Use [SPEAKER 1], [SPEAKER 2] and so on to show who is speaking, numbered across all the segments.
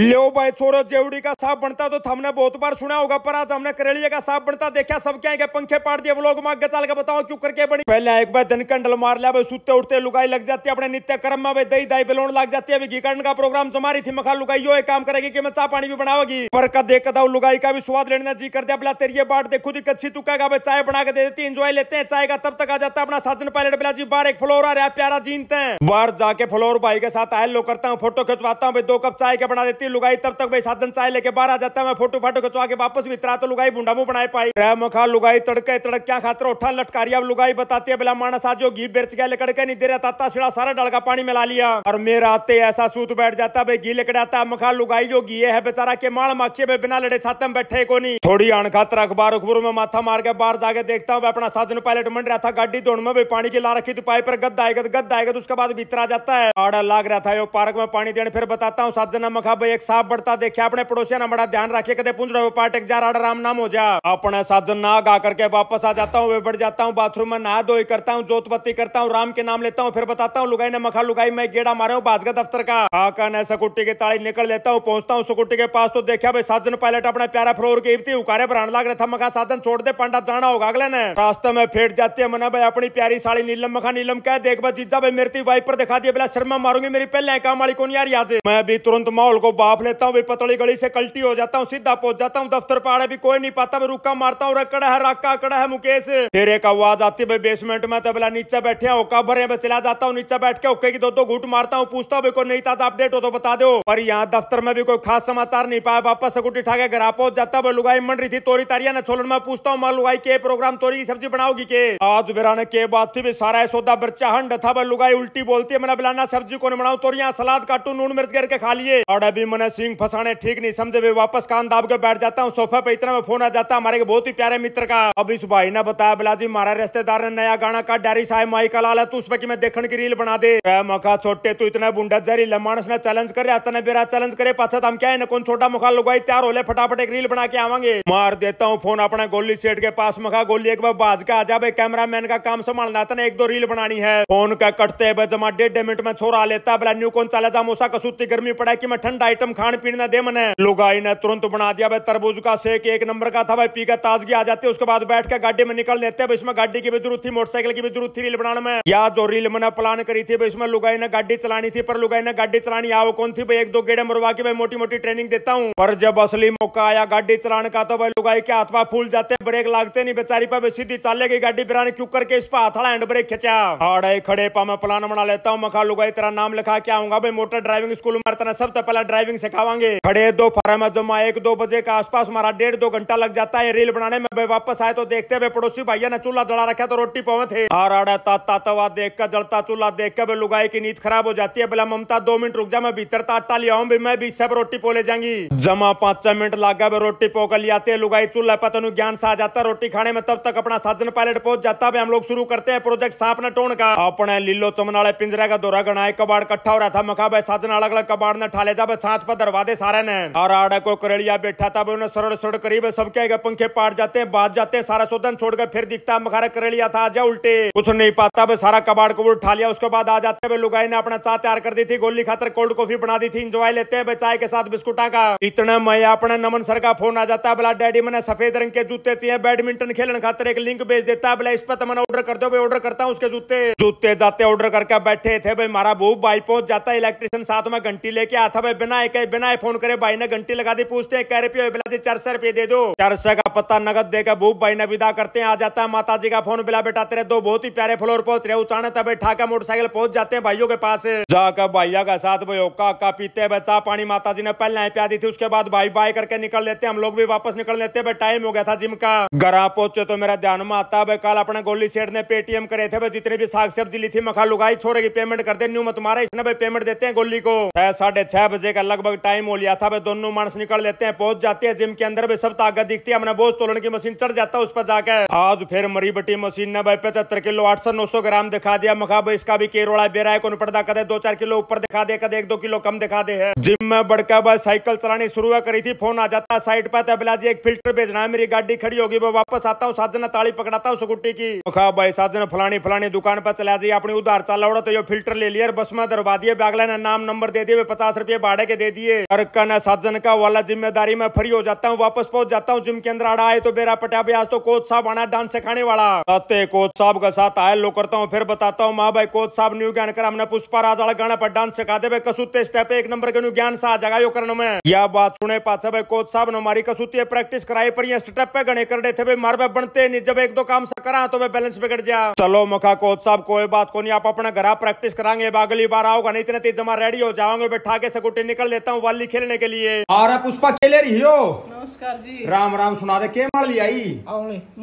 [SPEAKER 1] लो
[SPEAKER 2] भाई सूरज जेवड़ी का सांप बनता तो हमने बहुत बार सुना होगा पर आज हमने करेलिया का सांप बनता देखा सब क्या है पंखे पार दिए लोग माँ चाल के बताओ क्यों करके बनी पहले एक बार कंडल मार लिया भाई सुते उठते लुगाई लग जाती है अपने नित्य कर्म में भाई दही दाई बिलोन लग जाती है अभी घीकरण का प्रोग्राम जमा थी मखा लुगाई यो एक काम करेगी की मैं चाय पानी भी बनाओगी पर कद देख कदा लुगाई का भी स्वाद लेने जी कर दिया बोला तेरी बाट देखो खुद कच्ची तुका भाई चाय बना के दे देती एंजॉय लेते हैं चाय का तब तक आ जाता है अपना साजन पायलट बिला जी बाहर एक फ्लोर आ रहा है प्यारा जीनते हैं बाहर जाके फ्लोर भाई के साथ आए लो करता हूँ फोटो खिंचवाता हूँ भाई दो कप चाय के बना देती देती लुगाई तब तक भाई साधन चाय लेके बाहर आ जाता है मैं फोटो फाटो खिंचवा के वापस भी इतरा तो लुगाई बुंडा मुंह बनाए पाई रह मखा लुगाई तड़के तड़क क्या खातर उठा लटकारिया अब लुगाई बताती है बिला माना साजो घी बेच गया लकड़के नहीं दे रहा ताता छिड़ा सारा डलका पानी मिला लिया और मेरा आते ऐसा सूत बैठ जाता भाई घी लकड़ाता मखा लुगाई जो घी है बेचारा के माड़ माखिए भाई बिना लड़े छाते में बैठे को नहीं थोड़ी अण खातर अखबार अखबारों में माथा मार के बाहर जाके देखता हूँ अपना साधन पायलट मंड रहा था गाड़ी दौड़ में भाई पानी की ला रखी थी पाई पर गद्द आएगा तो गद्द आएगा तो उसके बाद भीतर आ जाता है आड़ा लाग रहा था यो पार्क में पानी देने फिर बताता हूँ साधन मखा भाई साफ बढ़ता देखे अपने पड़ोसिया ने बड़ा ध्यान रखिए कदम पुंज रहे जा राम नाम हो जा अपने साधन ना गा करके वापस आ जाता हूँ बैठ जाता हूँ बाथरूम में नहा धोई करता हूँ जोत बत्ती करता हूँ राम के नाम लेता हूँ फिर बताता हूँ लुगाई ने मखा लुगाई मैं गेड़ा मारे हूँ बाजगा दफ्तर का आका ने सकुटी की ताली निकल लेता हूँ पहुंचता हूँ सकुटी के पास तो देखा भाई साधन पायलट अपने प्यारा फ्लोर की इबती उकारे पर लग रहा था मखा साधन छोड़ दे पंडा जाना होगा अगले ने रास्ते में फेट जाती है मना भाई अपनी प्यारी साड़ी नीलम मखा नीलम क्या देख भाई जीजा भाई मेरी वाइफ पर दिखा दिया बेला शर्मा मारूंगी मेरी पहले काम वाली कौन यार याद मैं अभी तुरंत माहौल को भाप लेता हूँ भी पतली गली से कल्टी हो जाता हूँ सीधा पहुंच जाता हूँ दफ्तर पहाड़े भी कोई नहीं पाता मैं रुका मारता हूँ रकड़ा है रक्का अकड़ा है मुकेश फिर एक आवाज आती है बेसमेंट में बोला तो नीचे बैठे ओका भरे मैं चला जाता हूँ नीचे बैठ के ओके की दो दो घूट मारता हूँ पूछता हूँ कोई नहीं ताजा अपडेट हो तो बता दो पर यहाँ दफ्तर में भी कोई खास समाचार नहीं पाया वापस सकुटी उठा के घर पहुंच जाता है लुगाई मंड रही थी तोरी तारिया ने छोलन में पूछता हूँ माँ लुगाई के प्रोग्राम तोरी की सब्जी बनाओगी के आज बेरा ने के बात थी सारा सौदा बर्चा हंड था लुगाई उल्टी बोलती है मैंने बिलाना सब्जी को बनाऊ तोरिया सलाद काटू नून मिर्च करके खा लिए और अभी मैंने सिंह फसाने ठीक नहीं समझे वे वापस कान दाब के बैठ जाता हूँ सोफे पे इतना में फोन आ जाता हमारे बहुत ही प्यारे मित्र का अब इस भाई ने बताया बिलाजी हमारे रिश्तेदार ने नया गाना का डैरी साहब माई का लाल है तू उस पर मैं देखने की रील बना दे मखा छोटे तू इतना बुंडा जारी लमानस ने चैलेंज करे अतने बेरा चैलेंज करे पाछा तो हम क्या है कौन छोटा मुखा लुगाई तैयार ले फटाफट एक रील बना के आवागे मार देता हूँ फोन अपने गोली सेठ के पास मखा गोली एक बार बाज के आ जा कैमरा मैन का काम संभालना था एक दो रील बनानी है फोन का कटते जमा डेढ़ मिनट में छोरा लेता बला न्यू कौन चला जा मूसा कसूती गर्मी पड़ा की मैं ठंड आइटम आइटम खान पीन ना दे मने लोग आई ने तुरंत बना दिया भाई तरबूज का सेक एक नंबर का था भाई पीकर ताजगी आ जाती है उसके बाद बैठ के गाड़ी में निकल लेते हैं इसमें गाड़ी की भी जरूरत थी मोटरसाइकिल की भी जरूरत थी रील बनाने में या जो रील मैंने प्लान करी थी इसमें लुगाई ने गाड़ी चलानी थी पर लुगाई ने गाड़ी चलानी आओ कौन थी भाई एक दो गेड़े मरवा के भाई मोटी मोटी ट्रेनिंग देता हूँ पर जब असली मौका आया गाड़ी चलाने का तो भाई लुगाई के हाथ पाँव फूल जाते ब्रेक लागते नहीं बेचारी पे सीधी चाले गई गाड़ी बिराने क्यों करके इस पर हाथड़ा हैंड ब्रेक खिंचा आड़े खड़े पा मैं प्लान बना लेता हूँ मखा लुगाई तेरा नाम लिखा क्या आऊंगा भाई मोटर ड्राइविंग स्कूल मारता ना सब पहला ड्राइव ड्राइविंग सिखावांगे खड़े दो फार्मा जमा एक दो बजे के आसपास हमारा डेढ़ दो घंटा लग जाता है रील बनाने में वापस आए तो देखते हुए पड़ोसी भैया ने चूल्हा जला रखा तो रोटी पवे थे आराड़ा ताता तवा देख कर जलता चूल्हा देख कर लुगाई की नींद खराब हो जाती है बोला ममता दो मिनट रुक जा मैं भीतर ताटा लिया हूँ मैं भी सब रोटी पोले जाऊंगी जमा पाँच छह मिनट लागा वे रोटी पोकर लिया आते लुगाई चूल्हा पता नहीं ज्ञान सा जाता रोटी खाने में तब तक अपना साजन पायलट पहुंच जाता है हम लोग शुरू करते हैं प्रोजेक्ट सांप ने टोन का अपने लीलो चमन वाले पिंजरे का दौरा गणाए कबाड़ कट्ठा हो रहा था मखा भाई साजन अलग अलग कबाड़ ने ठाले जा नाथ पर दरवाजे सारे ने और आड़ा को करेलिया बैठा था उन्हें सरोड़ सरोड़ करीब सबके आगे पंखे पाट जाते हैं बात जाते हैं सारा छोड़ कर फिर दिखता मखारा करेलिया था आजा उल्टे कुछ नहीं पाता वे सारा कबाड़ कबूर उठा लिया उसके बाद आ जाते हैं लुगाई ने अपना चाह तैयार कर दी थी गोली खातर कोल्ड कॉफी बना दी थी इंजॉय लेते हैं चाय के साथ बिस्कुटा का इतना मैं अपने नमन सर का फोन आ जाता है बोला डैडी मैंने सफेद रंग के जूते चाहिए बैडमिंटन खेलने खातर एक लिंक भेज देता है बोला इस पर तो मैंने ऑर्डर कर दो ऑर्डर करता हूँ उसके जूते जूते जाते ऑर्डर करके बैठे थे भाई मारा बहू भाई पहुंच जाता है इलेक्ट्रिशियन साथ में घंटी लेके आता भाई बिना है कहे बिना फोन करे भाई ने घंटी लगा दी पूछते हैं कह रहे बिला चार सौ रुपये दे दो चार सौ का पत्ता नगद देकर भूप भाई ने विदा करते हैं आ जाता है माता जी का फोन बिला बेटा तेरे दो बहुत ही प्यारे फ्लोर पहुंच रहे उचाने तब ठाक मोटरसाइकिल पहुंच जाते हैं भाइयों के पास जाकर भाइया का साथ भाई का पीते है चाह पानी माता ने पहले प्या दी थी उसके बाद भाई बाय करके निकल लेते हम लोग भी वापस निकल लेते हैं टाइम हो गया था जिम का घर पहुंचे तो मेरा ध्यान में आता है कल अपने गोली सेठ ने पेटीएम करे थे जितने भी साग सब्जी ली थी मखा लुगाई छोरे की पेमेंट कर दे न्यू मत मारा इसने पेमेंट देते हैं गोली को साढ़े छह बजे का लगभग टाइम हो लिया था भाई दोनों मानस निकल लेते हैं पहुंच जाते हैं जिम के अंदर भी सब ताकत दिखती है हमने बोझ तोलन की मशीन चढ़ जाता है उस पर जाकर आज फिर मरी बटी मशीन ने भाई पचहत्तर किलो आठ सौ नौ सौ ग्राम दिखा दिया मखा भाई इसका भी केरोड़ा बेरा है कौन पड़ता कदे दो चार किलो ऊपर दिखा दे कदे एक दो किलो कम दिखा दे है जिम में बड़का भाई साइकिल चलानी शुरू करी थी फोन आ जाता साइड पर तबला तो जी एक फिल्टर भेजना है मेरी गाड़ी खड़ी होगी मैं वापस आता हूँ साजन ताली पकड़ाता हूँ स्कूटी की मखा भाई साजन फलानी फलानी दुकान पर चला जाइए अपनी उधार चला उड़ा तो ये फिल्टर ले लिया बस में दरवा दिए बैगला ने नाम नंबर दे दिए पचास रुपए भाड़े के दे दिए और कन साजन का वाला जिम्मेदारी में फ्री हो जाता हूँ वापस पहुंच जाता हूँ जिम के अंदर आड़ा आए तो बेरा पटा भी आज तो कोच साहब आना डांस सिखाने वाला सत्य कोच साहब का साथ आए लो करता हूँ फिर बताता हूँ माँ भाई कोच साहब न्यू ज्ञान कर हमने पुष्पा राजा गाना पर डांस सिखा दे कसूते स्टेप एक नंबर के न्यू ज्ञान सा जगह करने में यह बात सुने पाचा भाई कोच साहब ने हमारी कसूती प्रैक्टिस कराई पर स्टेप पे गणे कर रहे थे भाई मार बनते नहीं जब एक दो काम से करा तो मैं बैलेंस बिगड़ जा चलो मखा कोच साहब कोई बात को नहीं आप अपना घर प्रैक्टिस कराएंगे अगली बार आओगे नहीं इतने तेज जमा रेडी हो जाओगे बैठा के सकूटी निकल लेता हूँ वाली खेलने के लिए और पुष्पा खेले रही हो नमस्कार जी राम राम सुना दे के मार लिया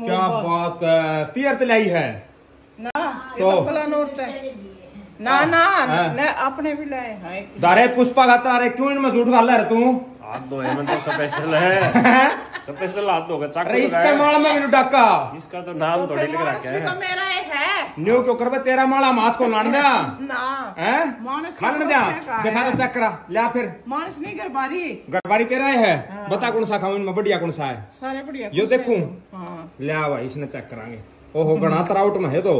[SPEAKER 2] क्या बात पियर तो लाई है ना तो, तो ना हाँ। ना ना हाँ। अपने भी लाए हैं दारे पुष्पा खाता अरे क्यों इनमें झूठ डाल रहा तू हाथ दो हेमंत तो स्पेशल है स्पेशल हाथ दो चाकू इसका माल में इनु डाका इसका तो नाम तो थोड़ी लिख रखा है तो मेरा है न्यू क्यों करबे तेरा माल हम हाथ को लान दे ना हैं मानस लान दे दिखा दे चेक करा ले फिर मानस नहीं गरबारी गरबारी तेरा है हाँ। बता कौन सा खाऊं इनमें बढ़िया कौन सा है सारे बढ़िया यो देखूं ले आ भाई इसने चेक करांगे ओहो घना तराउट में है तो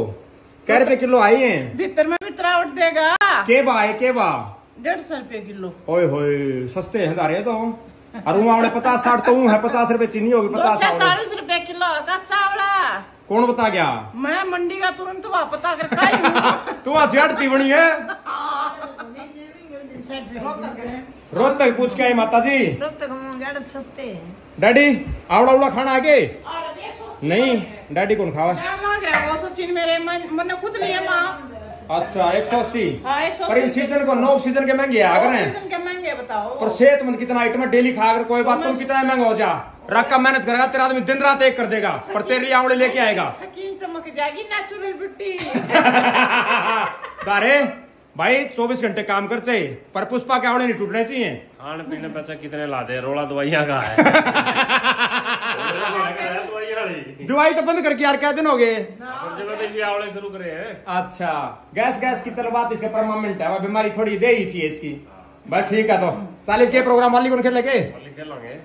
[SPEAKER 2] कै रुपए किलो आई है भीतर में भी त्रावट देगा के बा के बा डेढ़ सौ रुपये किलो ओए होए सस्ते हैं तो अरुण आवड़े पचास साठ तो है पचास रुपए चीनी होगी पचास चालीस रुपए किलो का चावड़ा कौन बता गया मैं मंडी का तुरंत वहाँ पता कर तू आज हटती बनी है रोज तक पूछ के आई माता जी डैडी आवड़ा उड़ा खाना आगे नहीं डैडी कौन खावा अस्सी मेरे मन मैंने खुद लिए माँ अच्छा एक सौ अस्सी हाँ, पर इन सीजन को नौ सीजन के महंगे आगर है सीजन के महंगे पर सेहतमंद कितना आइटम डेली खा अगर कोई बात तुम कितना महंगा हो जा रख का मेहनत करेगा तेरा आदमी दिन रात एक कर देगा पर तेरी आवड़े लेके आएगा सकीन चमक जाएगी नेचुरल ब्यूटी अरे भाई 24 घंटे काम कर चाहिए पर पुष्पा के आवड़े नहीं टूटने चाहिए खाने पीने पैसा कितने ला दे रोला दवाइया का है दवाई तो बंद करके यार क्या दिन हो गए अच्छा गैस गैस की बात इसे परमानेंट है बीमारी थोड़ी दे ही सी इसकी बस ठीक है तो साले के प्रोग्राम वाली कौन खेलेंगे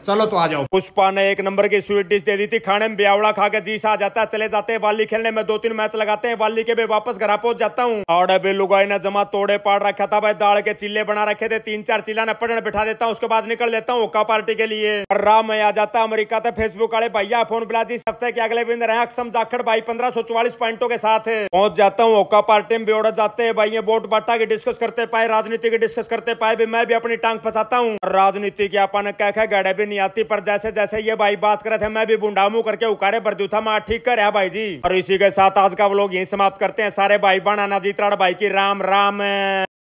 [SPEAKER 2] चलो तो आ जाओ पुष्पा ने एक नंबर की स्वीट डिश दे दी थी खाने में ब्यावड़ा खा के जीसा आ जाता है चले जाते हैं वाली खेलने में दो तीन मैच लगाते हैं वाली के भी वापस घर पहुंच जाता हूँ और अभी लुगाई ने जमा तोड़े पाड़ रखा था भाई दाल के चिल्ले बना रखे थे तीन चार चिल्ला ने पटन बिठा देता हूँ उसके बाद निकल लेता हूँ ओका पार्टी के लिए राम मैं आ जाता अमरीका था फेसबुक वाले भैया फोन बुला जी सप्ताह के अगले बिंद रहे अक्षम जाखड़ भाई पंद्रह सौ चौवालीस पॉइंटों के साथ पहुंच जाता हूँ ओका पार्टी में बेड़ा जाते हैं भाई ये वोट बाटा की डिस्कस करते पाए राजनीति की डिस्कस करते पाए मैं भी अपनी टांग फंसाता हूँ राजनीति की अपन कह कह गड़े भी नहीं आती पर जैसे जैसे ये भाई बात करे थे मैं भी बुंडा मुँह करके उकारे पर था माँ ठीक कर है भाई जी और इसी के साथ आज का लोग यही समाप्त करते हैं सारे भाई बहन आना जीतराड़ भाई की राम राम